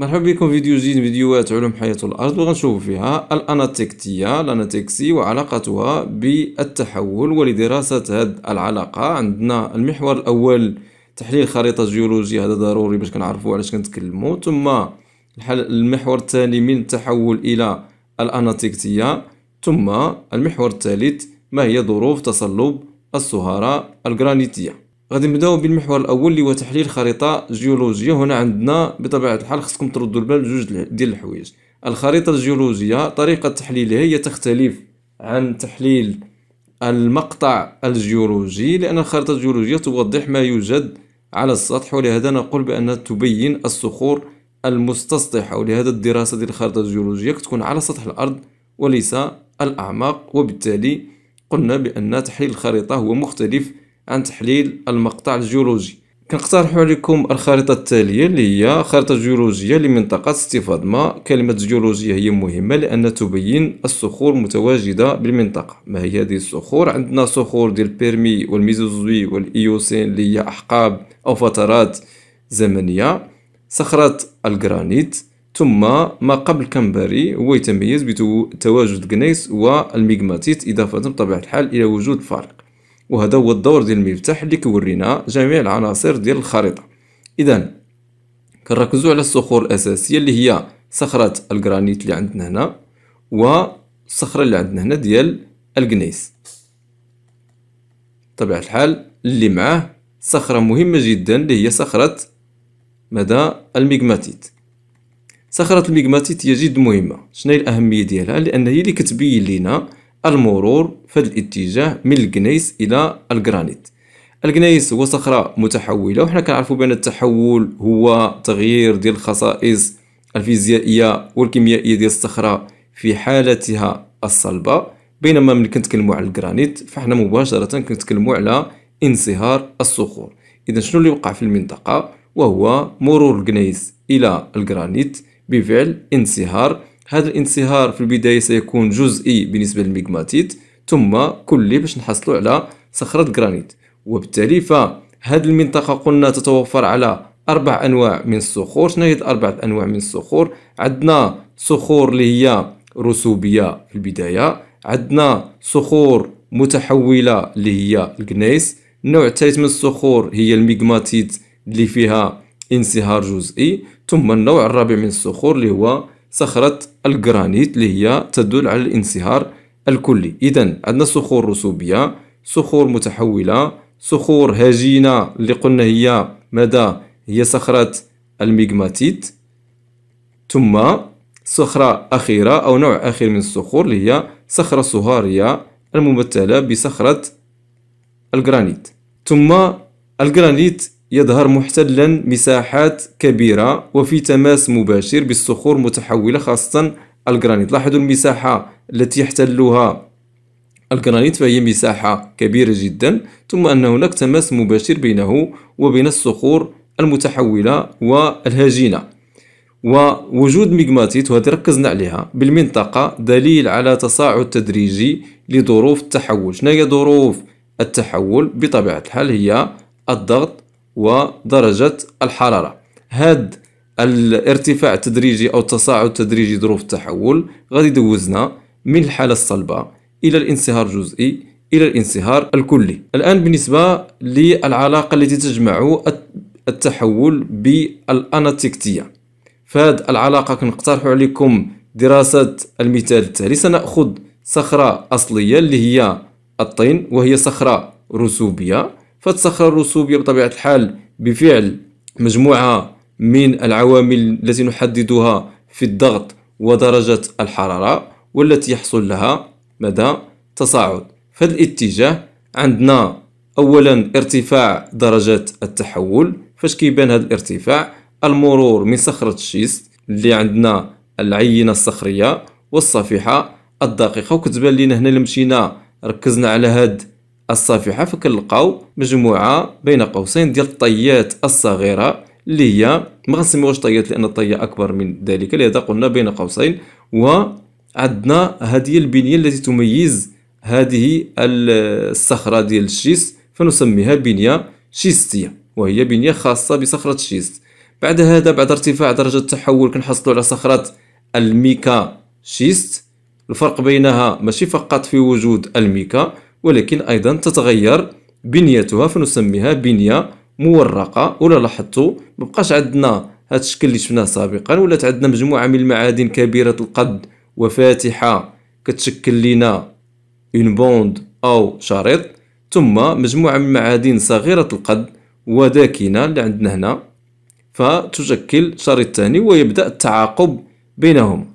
مرحبا بكم فيديو جديد فيديوهات علوم حياة الأرض وغنشوف فيها الأناتكتية الأناتكسي وعلاقتها بالتحول ولدراسة هذه العلاقة عندنا المحور الأول تحليل خريطة جيولوجية هذا ضروري باش كنعرفوا علاش كنتكلموا ثم المحور الثاني من التحول إلى الأناتكتية ثم المحور الثالث ما هي ظروف تصلب الصهارة الجرانيتية غادي نبداو بالمحور الاول اللي هو تحليل خريطه جيولوجيه هنا عندنا بطبيعه الحال خصكم تردوا البال بجوج ديال الحوايج الخريطه الجيولوجيه طريقه تحليلها هي تختلف عن تحليل المقطع الجيولوجي لان الخريطه الجيولوجيه توضح ما يوجد على السطح ولهذا نقول بانها تبين الصخور المستسطحه ولهذا الدراسه ديال الخريطه الجيولوجيه كتكون على سطح الارض وليس الاعماق وبالتالي قلنا بان تحليل الخريطه هو مختلف عن تحليل المقطع الجيولوجي كنقترح عليكم الخريطة التالية اللي هي خريطة جيولوجية لمنطقة استفاد كلمة جيولوجية هي مهمة لأن تبين الصخور المتواجدة بالمنطقة ما هي هذه الصخور عندنا صخور ديال البيرمي والميزوزوي والإيوسين اللي هي أحقاب أو فترات زمنية صخرة الجرانيت ثم ما قبل كامبري هو يتميز بتواجد جنيس والميغماتيت إضافة بطبيعة الحال إلى وجود فارق وهذا هو الدور ديال المفتاح اللي كيورينا جميع العناصر ديال الخريطه اذا كنركزوا على الصخور الاساسيه اللي هي صخره الجرانيت اللي عندنا هنا والصخره اللي عندنا هنا ديال الجنيس بطبيعه الحال اللي معاه صخره مهمه جدا اللي هي صخره مدى الميغماتيت صخره الميغماتيت هي جد مهمه شنو هي الاهميه ديالها لان هي اللي كتبين لينا المرور في هذا الاتجاه من الجنيس الى الجرانيت الجنيس هو صخره متحوله وحنا كنعرفوا بان التحول هو تغيير ديال الخصائص الفيزيائيه والكيميائيه ديال الصخره في حالتها الصلبه بينما ملي كنتكلموا على الجرانيت فحنا مباشره كنتكلموا على انصهار الصخور اذا شنو اللي وقع في المنطقه وهو مرور الجنيس الى الجرانيت بفعل انصهار هذا الانصهار في البداية سيكون جزئي بالنسبة للميغماتيت ثم كلي باش نحصلوا على صخرة جرانيت وبالتالي فهاد المنطقة قلنا تتوفر على أربع أنواع من الصخور شنو هي الأربع أنواع من الصخور عندنا صخور اللي هي رسوبية في البداية عندنا صخور متحولة اللي هي الجنيس النوع الثالث من الصخور هي الميغماتيت اللي فيها انصهار جزئي ثم النوع الرابع من الصخور اللي هو صخرة الجرانيت اللي هي تدل على الانصهار الكلي إذا عندنا صخور رسوبية صخور متحولة صخور هجينة اللي قلنا هي مدى هي صخرة الميغماتيت ثم صخرة أخيرة أو نوع أخير من الصخور اللي هي صخرة صهارية الممثلة بصخرة الجرانيت ثم الجرانيت يظهر محتلا مساحات كبيرة وفي تماس مباشر بالصخور المتحولة خاصة الجرانيت لاحظوا المساحة التي يحتلها الجرانيت فهي مساحة كبيرة جدا ثم أن هناك تماس مباشر بينه وبين الصخور المتحولة والهجينة ووجود ميغماتيت وهذه ركزنا عليها بالمنطقة دليل على تصاعد تدريجي لظروف التحول شنو هي ظروف التحول بطبيعة الحال هي الضغط ودرجة الحرارة هاد الارتفاع التدريجي أو التصاعد التدريجي ظروف التحول غادي يدوزنا من الحالة الصلبة إلى الانصهار الجزئي إلى الانصهار الكلي الآن بالنسبة للعلاقة التي تجمع التحول بالأناتيكتية فهاد العلاقة كنقترح عليكم دراسة المثال التالي سنأخذ صخرة أصلية اللي هي الطين وهي صخرة رسوبية فتسخر الرسوبية بطبيعة الحال بفعل مجموعة من العوامل التي نحددها في الضغط ودرجة الحرارة والتي يحصل لها مدى تصاعد في الاتجاه عندنا أولا ارتفاع درجة التحول فاش كيبان هذا الارتفاع المرور من صخرة الشيست اللي عندنا العينة الصخرية والصفيحة الدقيقة وكتبان لنا هنا لمشينا مشينا ركزنا على هاد الصفيحه فكنلقاو مجموعه بين قوسين ديال الطيات الصغيره اللي هي ما غنسميوهاش طيات لان الطيه اكبر من ذلك لهذا قلنا بين قوسين وعندنا هذه البنيه التي تميز هذه الصخره ديال الشيس فنسميها بنيه شيستيه وهي بنيه خاصه بصخره الشيست بعد هذا بعد ارتفاع درجه التحول كنحصلوا على صخره الميكا شيست الفرق بينها ماشي فقط في وجود الميكا ولكن أيضا تتغير بنيتها فنسميها بنية مورقة ولا لاحظتوا مبقاش عندنا هذا الشكل اللي شفناه سابقا ولات عندنا مجموعة من المعادن كبيرة القد وفاتحة كتشكل لنا اون بوند أو شريط ثم مجموعة من المعادن صغيرة القد وداكنة اللي عندنا هنا فتشكل شريط ثاني ويبدأ التعاقب بينهم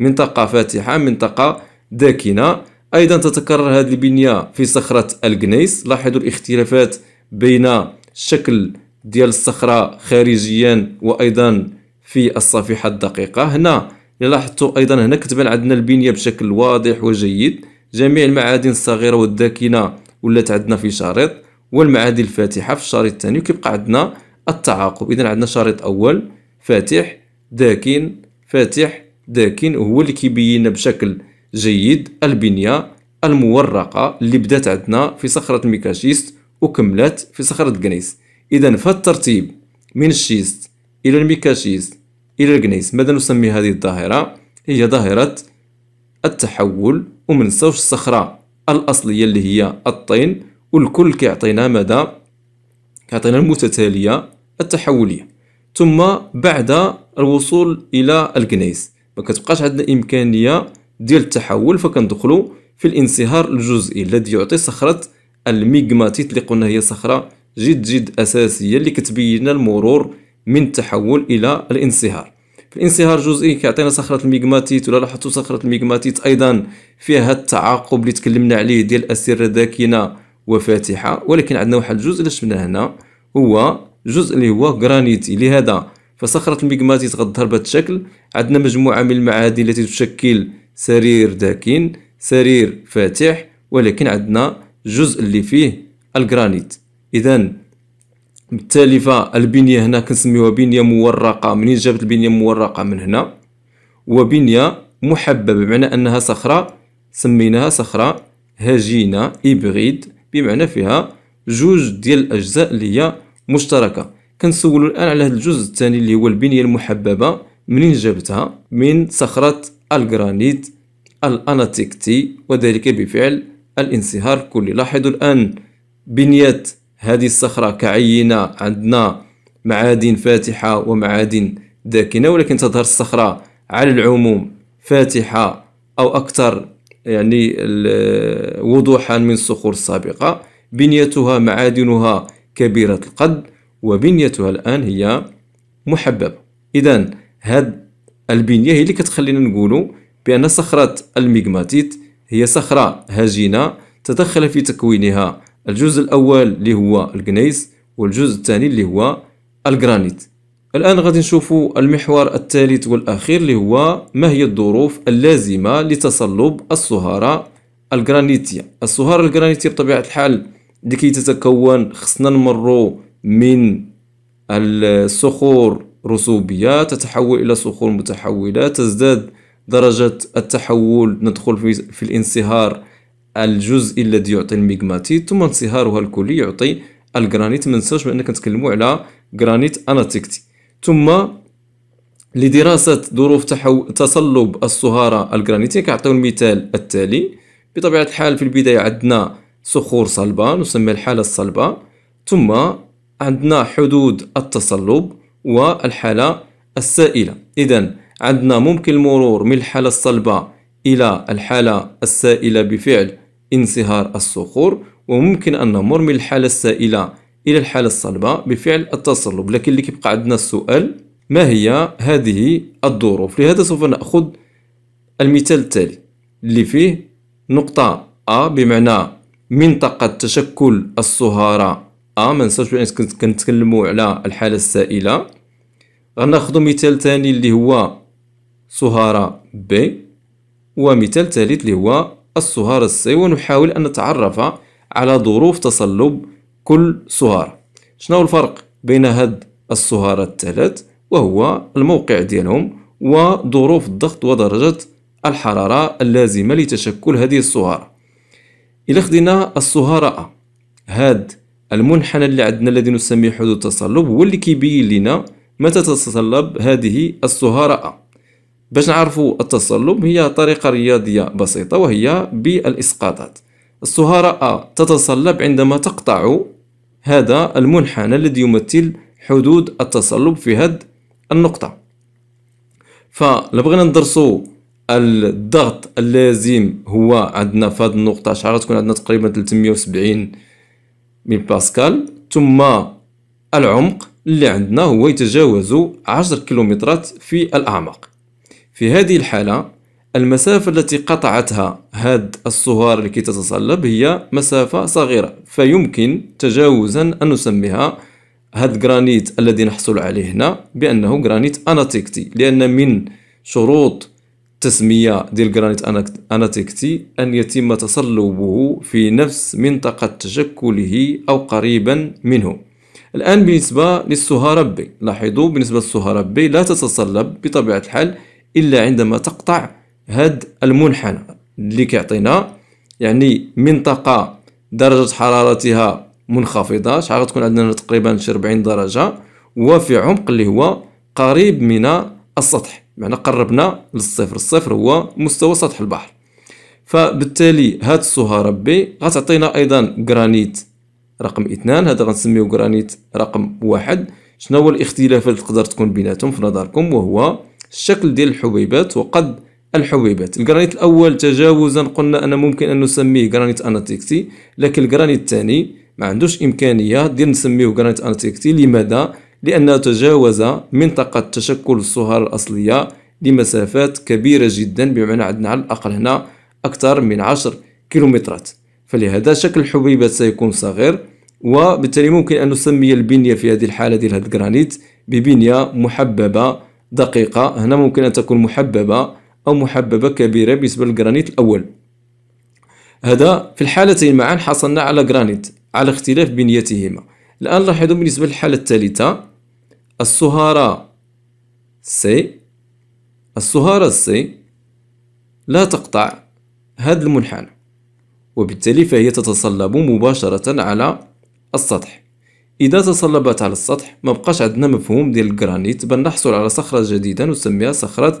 منطقة فاتحة منطقة داكنة أيضا تتكرر هذه البنية في صخرة الجنيس لاحظوا الاختلافات بين شكل ديال الصخرة خارجيا وأيضا في الصفيحة الدقيقة هنا لاحظتوا أيضا هنا كتبان عندنا البنية بشكل واضح وجيد جميع المعادن الصغيرة والداكنة ولات عندنا في شريط والمعادن الفاتحة في الشريط الثاني وكيبقى عندنا التعاقب إذا عندنا شريط أول فاتح داكن فاتح داكن وهو اللي كيبين بشكل جيد البنية المورقة اللي بدات عندنا في صخرة الميكاشيست وكملت في صخرة كنيس إذا فالترتيب من الشيست إلى الميكاشيست إلى الكنيس ماذا نسمي هذه الظاهرة هي ظاهرة التحول ومن صوش الصخرة الأصلية اللي هي الطين والكل كيعطينا مدى كيعطينا المتتالية التحولية ثم بعد الوصول إلى الكنيس ما كتبقاش عندنا إمكانية ديال التحول فكندخلو في الانصهار الجزئي الذي يعطي صخرة الميغماتيت اللي قلنا هي صخرة جد جد أساسية اللي كتبين المرور من التحول إلى الانصهار في الانصهار الجزئي كيعطينا صخرة الميغماتيت ولا لاحظتوا صخرة الميغماتيت أيضا فيها التعاقب اللي تكلمنا عليه ديال أسرة داكنة وفاتحة ولكن عندنا واحد الجزء اللي شفناه هنا هو جزء اللي هو جرانيتي لهذا فصخرة الميغماتيت غتظهر بهذا الشكل عندنا مجموعة من المعادن التي تشكل سرير داكن سرير فاتح ولكن عندنا الجزء اللي فيه الجرانيت اذا بالتالي فالبنيه هنا كنسميوها بنيه مورقه منين جابت البنيه مورقه من هنا وبنيه محببه بمعنى انها صخره سميناها صخره هجينه ابغيد بمعنى فيها جوج ديال الاجزاء اللي هي مشتركه كنسولو الان على هذا الجزء الثاني اللي هو البنيه المحببه منين جابتها من صخره الجرانيت الأناتيكتي وذلك بفعل الانصهار الكلي لاحظوا الآن بنية هذه الصخرة كعينة عندنا معادن فاتحة ومعادن داكنة ولكن تظهر الصخرة على العموم فاتحة أو أكثر يعني وضوحا من الصخور السابقة بنيتها معادنها كبيرة القد وبنيتها الآن هي محببة إذا هذه البنيه هي اللي كتخلينا نقولوا بان صخره الميغماتيت هي صخره هجينه تدخل في تكوينها الجزء الاول اللي هو الجنيس والجزء الثاني اللي هو الجرانيت الان غادي نشوفوا المحور الثالث والاخير اللي هو ما هي الظروف اللازمه لتصلب الصهاره الجرانيتيه الصهاره الجرانيتيه بطبيعه الحال لكي تتكون خصنا نمروا من الصخور رسوبية تتحول إلى صخور متحولة تزداد درجة التحول ندخل في, في الانصهار الجزء الذي يعطي الميغماتيت ثم انصهارها الكلي يعطي الجرانيت ما ننساوش بان كنتكلموا على جرانيت اناتيكتي ثم لدراسة ظروف تحو... تصلب الصهارة الجرانيتية كنعطيو المثال التالي بطبيعة الحال في البداية عندنا صخور صلبة نسمي الحالة الصلبة ثم عندنا حدود التصلب والحالة السائلة إذا عندنا ممكن المرور من الحالة الصلبة إلى الحالة السائلة بفعل انصهار الصخور وممكن أن نمر من الحالة السائلة إلى الحالة الصلبة بفعل التصلب لكن اللي كيبقى عندنا السؤال ما هي هذه الظروف لهذا سوف نأخذ المثال التالي اللي فيه نقطة أ بمعنى منطقة تشكل الصهارة آه، أ منساش ننساوش كنتكلمو على الحالة السائلة غناخدو مثال ثاني اللي هو سهارة بي ومثال ثالث اللي هو السهارة سي ونحاول أن نتعرف على ظروف تصلب كل سهارة شنو الفرق بين هاد السهارة الثلاث وهو الموقع ديالهم وظروف الضغط ودرجة الحرارة اللازمة لتشكل هذه السهارة إلا خدينا السهارة أ هاد المنحنى اللي عندنا الذي نسميه حدود التصلب هو اللي كيبين لنا متى تتطلب هذه الصهراء باش نعرفوا التصلب هي طريقة رياضية بسيطة وهي بالإسقاطات الصهراء تتصلب عندما تقطع هذا المنحنى الذي يمثل حدود التصلب في هذه النقطة فلبغينا ندرسو الضغط اللازم هو عندنا في هذه النقطة شعرة تكون عندنا تقريبا 370 ميل باسكال ثم العمق اللي عندنا هو يتجاوز 10 كيلومترات في الأعماق في هذه الحالة المسافة التي قطعتها هاد الصهار لكي تتصلب هي مسافة صغيرة فيمكن تجاوزا أن نسميها هاد جرانيت الذي نحصل عليه هنا بأنه جرانيت أناتيكتي لأن من شروط تسمية ديال جرانيت أناتيكتي أن يتم تصلبه في نفس منطقة تشكله أو قريبا منه الآن بالنسبة بي لاحظوا بالنسبة بي لا تتصلب بطبيعة الحال إلا عندما تقطع هاد المنحنى اللي كيعطينا يعني منطقة درجة حرارتها منخفضة شحال غتكون عندنا تقريبا شي 40 درجة وفي عمق اللي هو قريب من السطح معنى قربنا للصفر الصفر هو مستوى سطح البحر فبالتالي هاد بي غتعطينا أيضا جرانيت رقم اثنان هذا غنسميو جرانيت رقم واحد شنو هو الاختلافات اللي تقدر تكون بيناتهم في نظركم وهو الشكل ديال الحبيبات وقد الحبيبات الجرانيت الاول تجاوزا قلنا ان ممكن ان نسميه جرانيت اناتيكتي لكن الجرانيت الثاني ما عندوش امكانيه ديال نسميه جرانيت اناتيكتي لماذا لانه تجاوز منطقه تشكل الصهار الاصليه لمسافات كبيره جدا بمعنى عندنا على الاقل هنا اكثر من 10 كيلومترات فلهذا شكل الحبيبات سيكون صغير وبالتالي ممكن أن نسمي البنية في هذه الحالة ديال هذا الجرانيت ببنية محببة دقيقة هنا ممكن أن تكون محببة أو محببة كبيرة بالنسبة للجرانيت الأول هذا في الحالتين معا حصلنا على جرانيت على اختلاف بنيتهما الآن لاحظوا بالنسبة للحالة الثالثة الصهارة سي الصهارة سي لا تقطع هذا المنحنى وبالتالي فهي تتصلب مباشرة على السطح إذا تصلبت على السطح ما بقاش عندنا مفهوم ديال الجرانيت بل نحصل على صخرة جديدة نسميها صخرة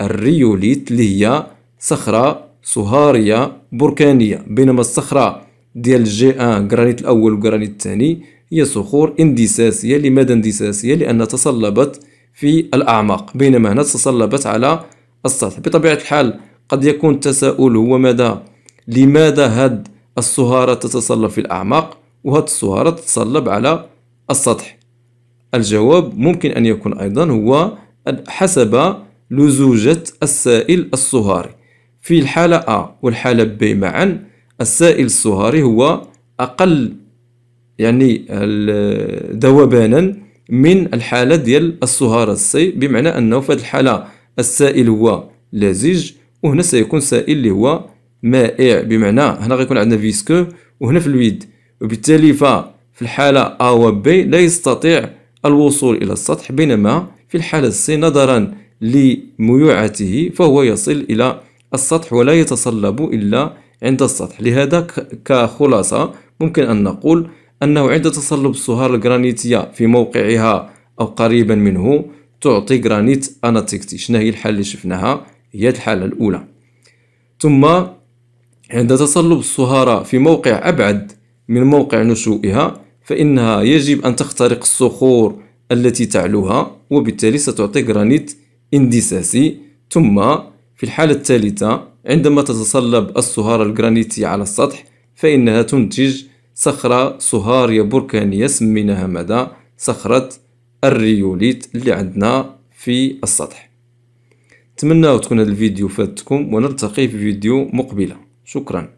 الريوليت اللي هي صخرة صهارية بركانية بينما الصخرة ديال جي ان جرانيت الأول وجرانيت الثاني هي صخور اندساسية لماذا اندساسية لأنها تصلبت في الأعماق بينما هنا تصلبت على السطح بطبيعة الحال قد يكون التساؤل هو ماذا لماذا هاد الصهارة تتصلب في الأعماق وهاد الصهارة تتصلب على السطح الجواب ممكن أن يكون أيضا هو حسب لزوجة السائل الصهاري في الحالة أ والحالة ب معا السائل الصهاري هو أقل يعني ذوبانا من الحالة ديال الصهارة السي بمعنى أنه في الحالة السائل هو لزج وهنا سيكون سائل اللي هو مائع بمعنى هنا غيكون عندنا فيسكو وهنا في الويد وبالتالي في الحالة أ و ب لا يستطيع الوصول إلى السطح بينما في الحالة سي نظرا لميوعته فهو يصل إلى السطح ولا يتصلب إلا عند السطح لهذا كخلاصة ممكن أن نقول أنه عند تصلب الصهار الجرانيتية في موقعها أو قريبا منه تعطي جرانيت أناتيكتي شنو هي الحالة اللي شفناها هي الحالة الأولى ثم عند تصلب الصهارة في موقع أبعد من موقع نشوئها فإنها يجب أن تخترق الصخور التي تعلوها وبالتالي ستعطي جرانيت اندساسي ثم في الحالة الثالثة عندما تتصلب الصهارة الجرانيتية على السطح فإنها تنتج صخرة صهارية بركانية سميناها ماذا؟ صخرة الريوليت اللي عندنا في السطح أتمنى تكون هذا الفيديو فاتكم ونلتقي في فيديو مقبله شكرا